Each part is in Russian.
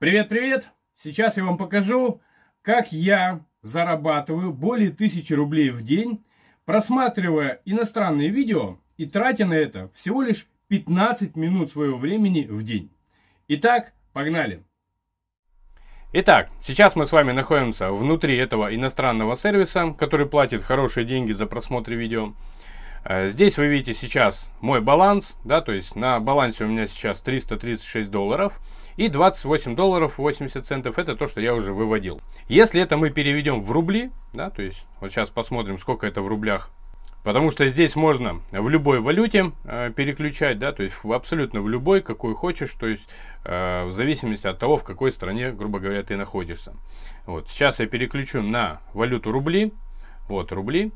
Привет-привет! Сейчас я вам покажу, как я зарабатываю более 1000 рублей в день, просматривая иностранные видео и тратя на это всего лишь 15 минут своего времени в день. Итак, погнали! Итак, сейчас мы с вами находимся внутри этого иностранного сервиса, который платит хорошие деньги за просмотр видео. Э, здесь вы видите сейчас мой баланс, да, то есть на балансе у меня сейчас 336 долларов и 28 долларов 80 центов, это то, что я уже выводил. Если это мы переведем в рубли, да, то есть вот сейчас посмотрим, сколько это в рублях, потому что здесь можно в любой валюте э, переключать, да, то есть в, абсолютно в любой, какой хочешь, то есть э, в зависимости от того, в какой стране, грубо говоря, ты находишься. Вот, сейчас я переключу на валюту рубли, вот рубли, рубли.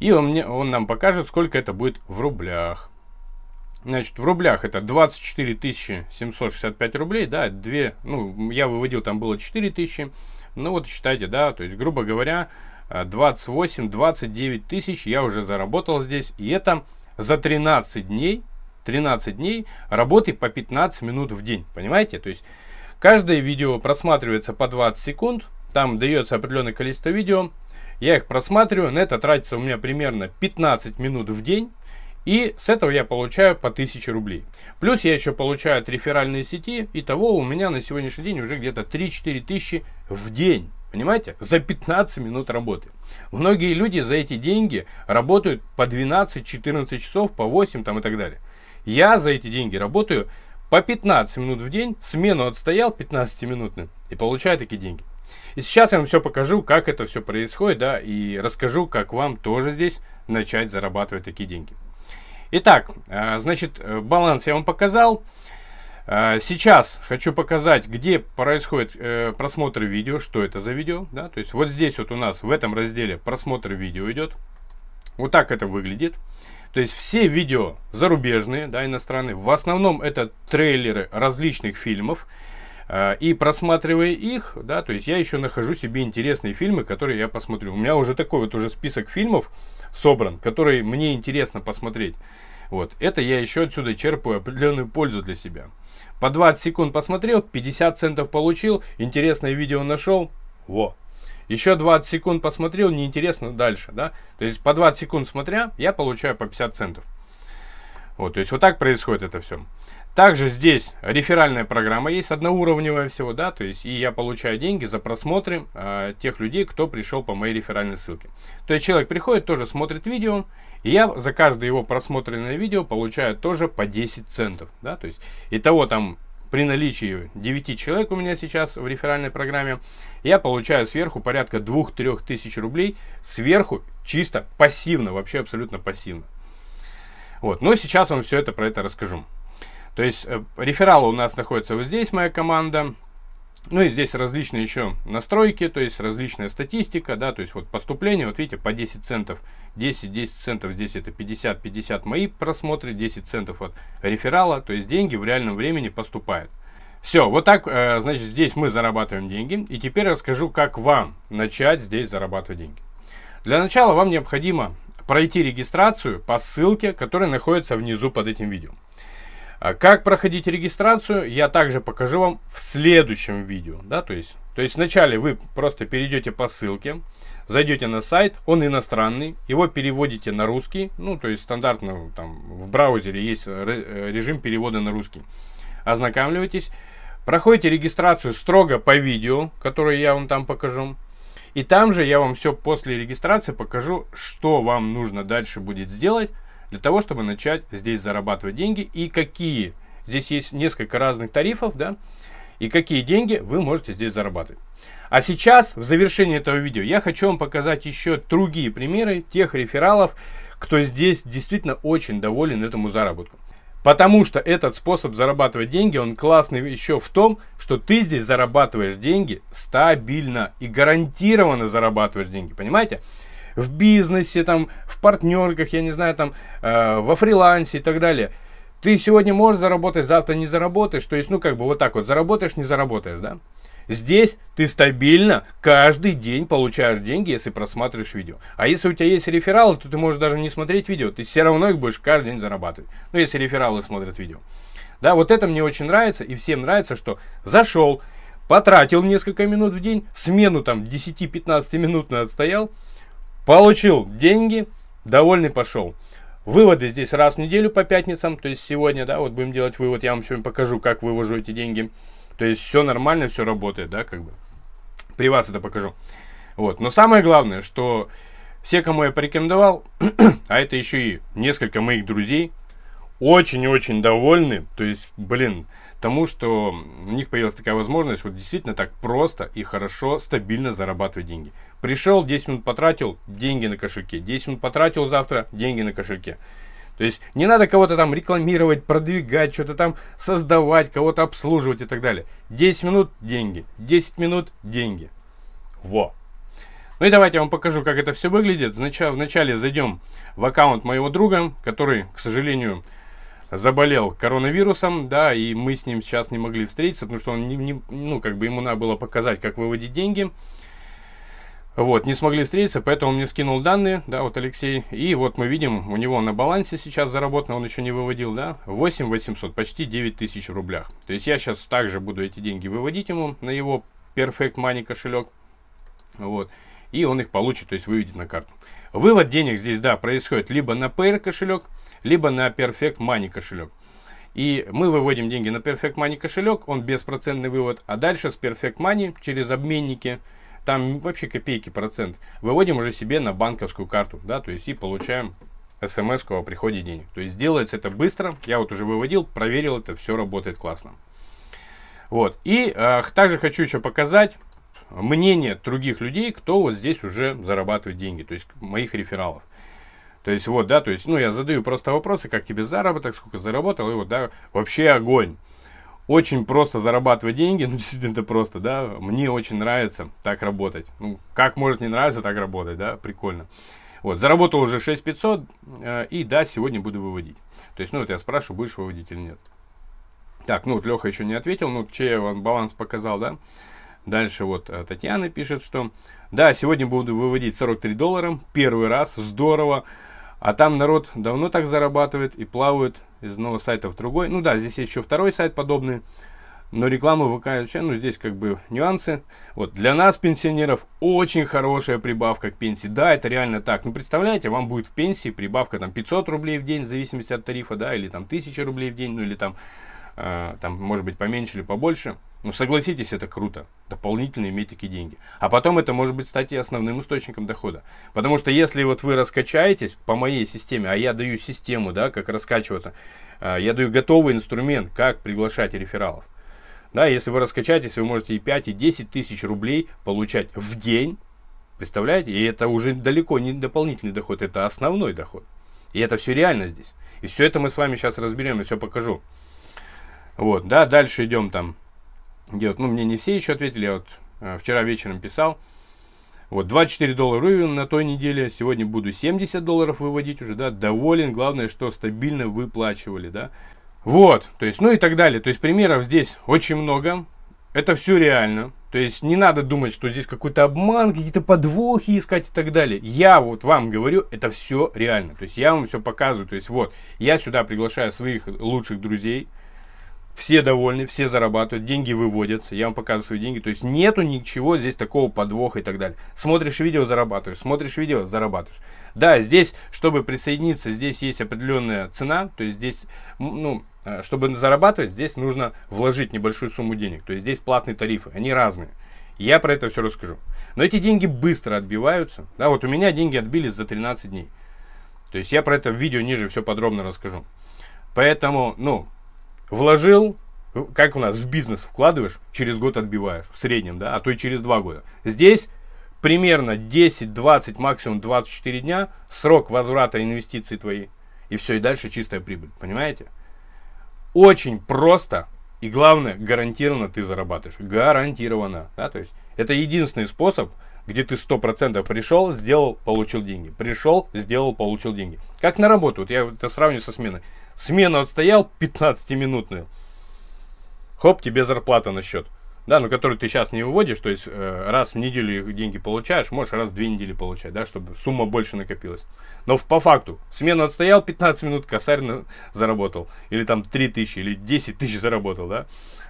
И он, мне, он нам покажет, сколько это будет в рублях. Значит, в рублях это 24 765 рублей, да, 2, ну, я выводил, там было 4 тысячи, ну вот считайте, да, то есть, грубо говоря, 28-29 э, тысяч я уже заработал здесь, и это за 13 дней, 13 дней работы по 15 минут в день, понимаете, то есть, каждое видео просматривается по 20 секунд, там дается определенное количество видео, я их просматриваю, на это тратится у меня примерно 15 минут в день. И с этого я получаю по 1000 рублей. Плюс я еще получаю от реферальной сети. Итого у меня на сегодняшний день уже где-то 3-4 тысячи в день. Понимаете? За 15 минут работы. Многие люди за эти деньги работают по 12-14 часов, по 8 там и так далее. Я за эти деньги работаю по 15 минут в день, смену отстоял 15 минутным и получаю такие деньги. И сейчас я вам все покажу, как это все происходит, да, и расскажу, как вам тоже здесь начать зарабатывать такие деньги. Итак, э, значит, э, баланс я вам показал. Э, сейчас хочу показать, где происходит просмотр видео, что это за видео. Да? То есть вот здесь вот у нас в этом разделе просмотр видео идет. Вот так это выглядит. То есть все видео зарубежные, да, иностранные. В основном это трейлеры различных фильмов. Э, и просматривая их, да, то есть я еще нахожу себе интересные фильмы, которые я посмотрю. У меня уже такой вот уже список фильмов собран, которые мне интересно посмотреть. Вот, это я еще отсюда черпаю определенную пользу для себя. По 20 секунд посмотрел, 50 центов получил, интересное видео нашел, во. Еще 20 секунд посмотрел, неинтересно дальше, да. То есть по 20 секунд смотря, я получаю по 50 центов. Вот, то есть вот так происходит это все. Также здесь реферальная программа есть, одноуровневая всего, да, то есть и я получаю деньги за просмотры э, тех людей, кто пришел по моей реферальной ссылке. То есть человек приходит, тоже смотрит видео, и я за каждое его просмотренное видео получаю тоже по 10 центов, да, то есть итого там при наличии 9 человек у меня сейчас в реферальной программе, я получаю сверху порядка 2-3 тысяч рублей, сверху чисто пассивно, вообще абсолютно пассивно. Вот, но сейчас вам все это про это расскажу. То есть э, рефералы у нас находятся вот здесь, моя команда. Ну и здесь различные еще настройки, то есть различная статистика, да, то есть вот поступление, вот видите, по 10 центов, 10, 10 центов, здесь это 50, 50 мои просмотры, 10 центов от реферала, то есть деньги в реальном времени поступают. Все, вот так, э, значит, здесь мы зарабатываем деньги. И теперь расскажу, как вам начать здесь зарабатывать деньги. Для начала вам необходимо пройти регистрацию по ссылке, которая находится внизу под этим видео. А как проходить регистрацию, я также покажу вам в следующем видео. Да, то, есть, то есть вначале вы просто перейдете по ссылке, зайдете на сайт, он иностранный, его переводите на русский, ну то есть стандартно там в браузере есть э, режим перевода на русский. Ознакомливайтесь, проходите регистрацию строго по видео, которое я вам там покажу. И там же я вам все после регистрации покажу, что вам нужно дальше будет сделать, для того, чтобы начать здесь зарабатывать деньги и какие. Здесь есть несколько разных тарифов, да, и какие деньги вы можете здесь зарабатывать. А сейчас, в завершении этого видео, я хочу вам показать еще другие примеры тех рефералов, кто здесь действительно очень доволен этому заработку. Потому что этот способ зарабатывать деньги, он классный еще в том, что ты здесь зарабатываешь деньги стабильно и гарантированно зарабатываешь деньги, понимаете? Понимаете? в бизнесе, там, в партнерках, я не знаю, там, э, во фрилансе и так далее. Ты сегодня можешь заработать, завтра не заработаешь. То есть, ну, как бы вот так вот, заработаешь, не заработаешь, да? Здесь ты стабильно каждый день получаешь деньги, если просматриваешь видео. А если у тебя есть рефералы, то ты можешь даже не смотреть видео, ты все равно их будешь каждый день зарабатывать. Ну, если рефералы смотрят видео. Да, вот это мне очень нравится, и всем нравится, что зашел, потратил несколько минут в день, смену там 10-15 минут на отстоял, Получил деньги, довольный пошел. Выводы здесь раз в неделю по пятницам, то есть сегодня, да, вот будем делать вывод, я вам сегодня покажу, как вывожу эти деньги. То есть все нормально, все работает, да, как бы. При вас это покажу. Вот, но самое главное, что все, кому я порекомендовал, а это еще и несколько моих друзей, очень-очень довольны, то есть, блин, тому, что у них появилась такая возможность вот действительно так просто и хорошо, стабильно зарабатывать деньги. Пришел, 10 минут потратил, деньги на кошельке. 10 минут потратил завтра, деньги на кошельке. То есть не надо кого-то там рекламировать, продвигать, что-то там создавать, кого-то обслуживать и так далее. 10 минут – деньги, 10 минут – деньги. Во! Ну и давайте я вам покажу, как это все выглядит. Вначале зайдем в аккаунт моего друга, который, к сожалению, заболел коронавирусом, да, и мы с ним сейчас не могли встретиться, потому что он не, не, ну, как бы ему надо было показать, как выводить деньги. Вот, не смогли встретиться, поэтому он мне скинул данные, да, вот Алексей. И вот мы видим, у него на балансе сейчас заработано, он еще не выводил, да, 8 800, почти 9 тысяч в рублях. То есть я сейчас также буду эти деньги выводить ему на его Perfect Money кошелек. Вот, и он их получит, то есть выведет на карту. Вывод денег здесь, да, происходит либо на Pair кошелек, либо на Perfect Money кошелек. И мы выводим деньги на Perfect Money кошелек, он беспроцентный вывод, а дальше с Perfect Money через обменники, там вообще копейки процент, выводим уже себе на банковскую карту, да, то есть и получаем смс о приходе денег. То есть делается это быстро, я вот уже выводил, проверил это, все работает классно. Вот, и э, также хочу еще показать, мнение других людей, кто вот здесь уже зарабатывает деньги, то есть моих рефералов. То есть вот, да, то есть, ну, я задаю просто вопросы, как тебе заработок, сколько заработал, и вот, да, вообще огонь. Очень просто зарабатывать деньги, ну, действительно, это просто, да, мне очень нравится так работать. Ну, как может не нравиться так работать, да, прикольно. Вот, заработал уже 6500, э, и да, сегодня буду выводить. То есть, ну, вот я спрашиваю, будешь выводить или нет. Так, ну, вот Леха еще не ответил, ну, чей он баланс показал, да. Дальше вот э, Татьяна пишет, что да, сегодня буду выводить 43 доллара, первый раз, здорово. А там народ давно так зарабатывает и плавают из одного сайта в другой. Ну да, здесь еще второй сайт подобный. Но реклама ВК ну здесь как бы нюансы. Вот, для нас, пенсионеров, очень хорошая прибавка к пенсии. Да, это реально так. Ну, представляете, вам будет в пенсии прибавка там 500 рублей в день, в зависимости от тарифа, да, или там 1000 рублей в день, ну или там, э, там может быть, поменьше или побольше. Ну, согласитесь, это круто. Дополнительно иметь такие деньги. А потом это может быть, стать и основным источником дохода. Потому что если вот вы раскачаетесь по моей системе, а я даю систему, да, как раскачиваться, а, я даю готовый инструмент, как приглашать рефералов. Да, если вы раскачаетесь, вы можете и 5, и 10 тысяч рублей получать в день. Представляете? И это уже далеко не дополнительный доход, это основной доход. И это все реально здесь. И все это мы с вами сейчас разберем, и все покажу. Вот, да, дальше идем там делать. Ну, мне не все еще ответили, я вот э, вчера вечером писал. Вот 24 доллара уровень на той неделе, сегодня буду 70 долларов выводить уже, да, доволен, главное, что стабильно выплачивали, да. Вот, то есть, ну и так далее. То есть примеров здесь очень много, это все реально. То есть не надо думать, что здесь какой-то обман, какие-то подвохи искать и так далее. Я вот вам говорю, это все реально. То есть я вам все показываю. То есть вот, я сюда приглашаю своих лучших друзей, все довольны, все зарабатывают, деньги выводятся, я вам показываю свои деньги, то есть нету ничего здесь такого подвоха и так далее. Смотришь видео, зарабатываешь, смотришь видео, зарабатываешь. Да, здесь, чтобы присоединиться, здесь есть определенная цена, то есть здесь, ну, э, чтобы зарабатывать, здесь нужно вложить небольшую сумму денег, то есть здесь платные тарифы, они разные. Я про это все расскажу. Но эти деньги быстро отбиваются. Да, вот у меня деньги отбились за 13 дней. То есть я про это в видео ниже все подробно расскажу. Поэтому, ну, Вложил, как у нас, в бизнес вкладываешь, через год отбиваешь, в среднем, да, а то и через два года. Здесь примерно 10, 20, максимум 24 дня срок возврата инвестиций твои. И все, и дальше чистая прибыль, понимаете? Очень просто и главное, гарантированно ты зарабатываешь. Гарантированно, да, то есть это единственный способ – где ты 100% пришел, сделал, получил деньги. Пришел, сделал, получил деньги. Как на работу, вот я это сравню со сменой. Смену отстоял 15-минутную. Хоп, тебе зарплата на счет. Да, но который ты сейчас не выводишь, то есть э, раз в неделю деньги получаешь, можешь раз в две недели получать, да, чтобы сумма больше накопилась. Но по факту, смену отстоял 15 минут, косарь на, заработал. Или там 3 тысячи, или 10 тысяч заработал, да.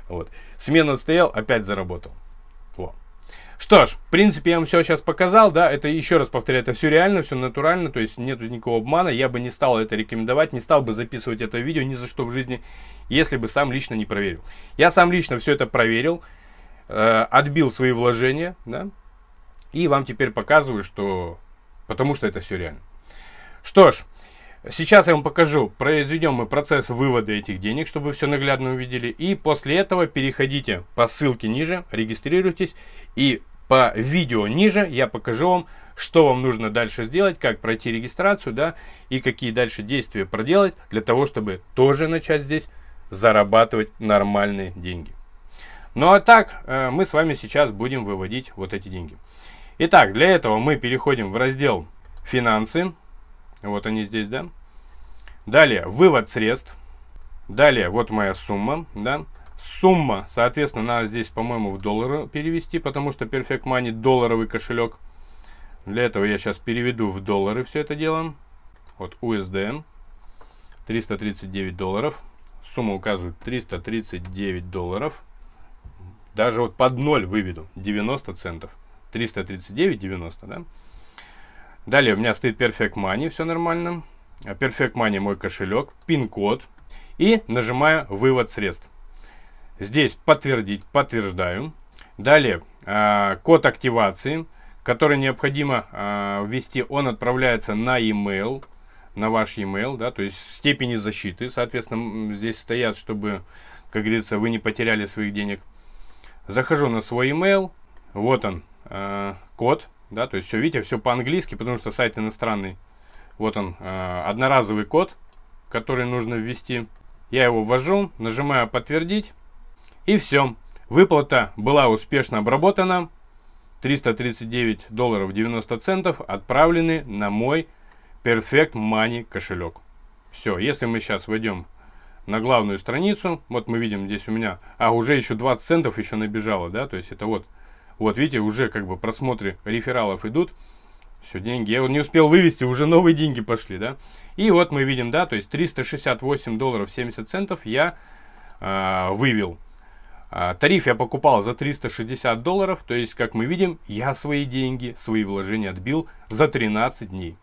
Вот. Смену отстоял, опять заработал. Что ж, в принципе, я вам все сейчас показал, да, это еще раз повторяю, это все реально, все натурально, то есть нету никакого обмана, я бы не стал это рекомендовать, не стал бы записывать это видео ни за что в жизни, если бы сам лично не проверил. Я сам лично все это проверил, э, отбил свои вложения, да, и вам теперь показываю, что... Потому что это все реально. Что ж, Сейчас я вам покажу, произведем мы процесс вывода этих денег, чтобы все наглядно увидели. И после этого переходите по ссылке ниже, регистрируйтесь. И по видео ниже я покажу вам, что вам нужно дальше сделать, как пройти регистрацию, да, и какие дальше действия проделать для того, чтобы тоже начать здесь зарабатывать нормальные деньги. Ну а так, э, мы с вами сейчас будем выводить вот эти деньги. Итак, для этого мы переходим в раздел «Финансы». Вот они здесь, да? Далее, вывод средств. Далее, вот моя сумма, да? Сумма, соответственно, надо здесь, по-моему, в доллары перевести, потому что Perfect Money долларовый кошелек. Для этого я сейчас переведу в доллары все это дело. Вот USD 339 долларов. Сумма указывает 339 долларов. Даже вот под ноль выведу 90 центов. 339,90, да? Далее у меня стоит Perfect Money, все нормально. А Perfect Money мой кошелек, пин-код. И нажимаю вывод средств. Здесь подтвердить, подтверждаю. Далее а, код активации, который необходимо а, ввести, он отправляется на e-mail, на ваш e-mail, да, то есть степени защиты, соответственно, здесь стоят, чтобы, как говорится, вы не потеряли своих денег. Захожу на свой e-mail, вот он, код, да, то есть все, видите, все по-английски, потому что сайт иностранный. Вот он, э, одноразовый код, который нужно ввести. Я его ввожу, нажимаю «Подтвердить» и все. Выплата была успешно обработана. 339 долларов 90 центов отправлены на мой Perfect Money кошелек. Все, если мы сейчас войдем на главную страницу, вот мы видим здесь у меня, а уже еще 20 центов еще набежало, да, то есть это вот вот, видите, уже как бы просмотры рефералов идут. Все, деньги. Я не успел вывести, уже новые деньги пошли, да. И вот мы видим, да, то есть 368 долларов 70 центов я э, вывел. А, тариф я покупал за 360 долларов, то есть, как мы видим, я свои деньги, свои вложения отбил за 13 дней.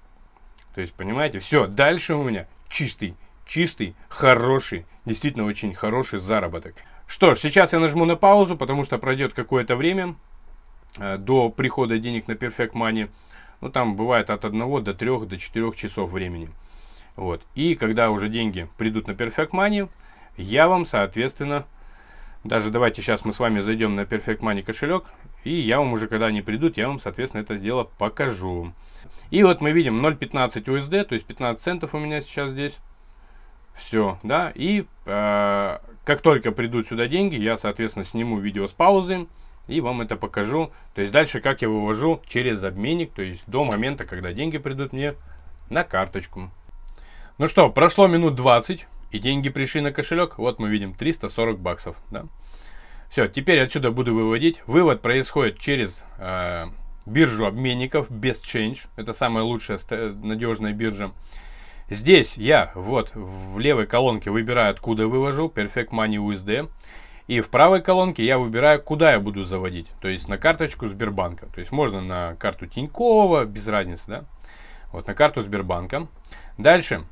То есть, понимаете, все, дальше у меня чистый, чистый, хороший, действительно очень хороший заработок. Что ж, сейчас я нажму на паузу, потому что пройдет какое-то время, Э, до прихода денег на Perfect Money, ну там бывает от 1 до 3, до 4 часов времени. Вот. И когда уже деньги придут на Perfect Money, я вам, соответственно, даже давайте сейчас мы с вами зайдем на Perfect Money кошелек, и я вам уже, когда они придут, я вам, соответственно, это дело покажу. И вот мы видим 0.15 USD, то есть 15 центов у меня сейчас здесь. Все, да, и э, как только придут сюда деньги, я, соответственно, сниму видео с паузы, и вам это покажу. То есть дальше как я вывожу через обменник, то есть до момента, когда деньги придут мне на карточку. Ну что, прошло минут 20 и деньги пришли на кошелек. Вот мы видим 340 баксов. Да? Все, теперь отсюда буду выводить. Вывод происходит через э, биржу обменников BestChange. Это самая лучшая, надежная биржа. Здесь я вот в левой колонке выбираю, откуда вывожу. Perfect Money USD. И в правой колонке я выбираю, куда я буду заводить. То есть на карточку Сбербанка. То есть можно на карту Тинькова, без разницы, да? Вот на карту Сбербанка. Дальше.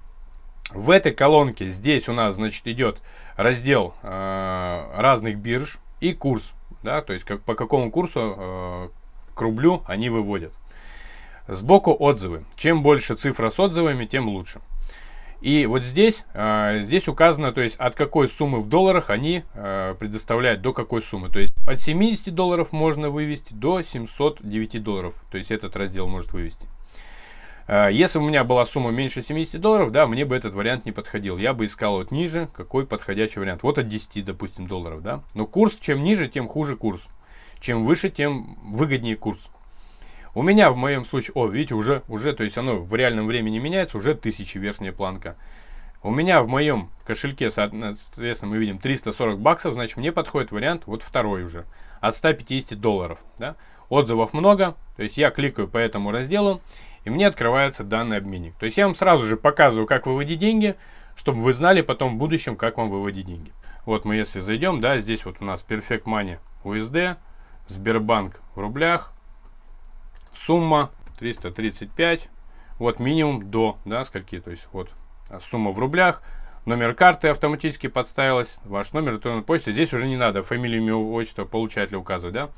В этой колонке здесь у нас, значит, идет раздел э, разных бирж и курс. Да, то есть как, по какому курсу э, к рублю они выводят. Сбоку отзывы. Чем больше цифра с отзывами, тем лучше. И вот здесь, э, здесь указано, то есть от какой суммы в долларах они э, предоставляют, до какой суммы. То есть от 70 долларов можно вывести до 709 долларов. То есть этот раздел может вывести. Э, если у меня была сумма меньше 70 долларов, да, мне бы этот вариант не подходил. Я бы искал вот ниже, какой подходящий вариант. Вот от 10, допустим, долларов, да. Но курс, чем ниже, тем хуже курс. Чем выше, тем выгоднее курс. У меня в моем случае, о, видите, уже, уже, то есть оно в реальном времени меняется, уже тысячи верхняя планка. У меня в моем кошельке, соответственно, мы видим 340 баксов, значит, мне подходит вариант вот второй уже, от 150 долларов, да. Отзывов много, то есть я кликаю по этому разделу, и мне открывается данный обменник. То есть я вам сразу же показываю, как выводить деньги, чтобы вы знали потом в будущем, как вам выводить деньги. Вот мы если зайдем, да, здесь вот у нас Perfect Money USD, Сбербанк в рублях, сумма 335, вот минимум до, да, скольки, то есть вот а, сумма в рублях, номер карты автоматически подставилась, ваш номер электронной почты, здесь уже не надо фамилию, имя, отчество получателя указывать, да,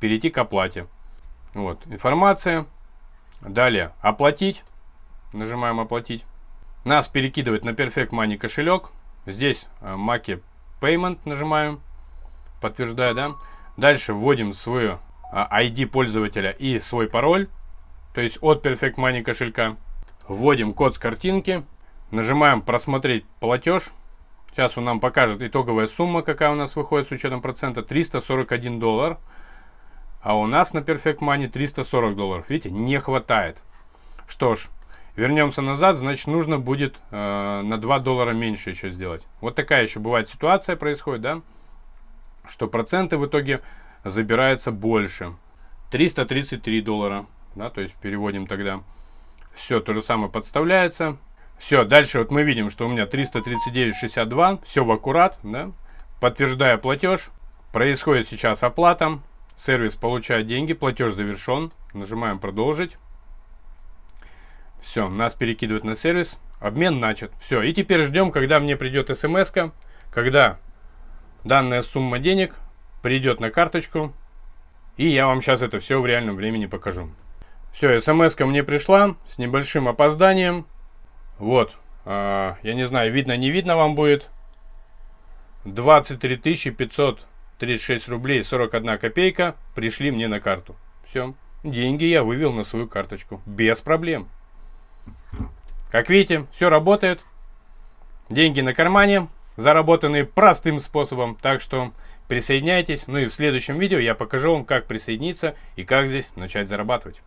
перейти к оплате. Вот, информация, далее оплатить, нажимаем оплатить, нас перекидывает на Perfect Money кошелек, здесь Маки Payment нажимаем, подтверждаю, да, дальше вводим свою Э, ID пользователя и свой пароль, то есть от Perfect Money кошелька. Вводим код с картинки, нажимаем «Просмотреть платеж». Сейчас он нам покажет итоговая сумма, какая у нас выходит с учетом процента, 341 доллар. А у нас на Perfect Money 340 долларов. Видите, не хватает. Что ж, вернемся назад, значит нужно будет э, на 2 доллара меньше еще сделать. Вот такая еще бывает ситуация происходит, да? Что проценты в итоге забирается больше. 333 доллара, да, то есть переводим тогда. Все то же самое подставляется. Все, дальше вот мы видим, что у меня 339,62, все в аккурат, да. Подтверждаю платеж. Происходит сейчас оплата. Сервис получает деньги, платеж завершен. Нажимаем продолжить. Все, нас перекидывают на сервис. Обмен начат. Все, и теперь ждем, когда мне придет смс эм когда данная сумма денег придет на карточку, и я вам сейчас это все в реальном времени покажу. Все, смс ко мне пришла с небольшим опозданием. Вот, э, я не знаю, видно, не видно вам будет. 23 536 рублей 41 копейка пришли мне на карту. Все, деньги я вывел на свою карточку. Без проблем. Как видите, все работает. Деньги на кармане, заработанные простым способом. Так что Присоединяйтесь, ну и в следующем видео я покажу вам, как присоединиться и как здесь начать зарабатывать.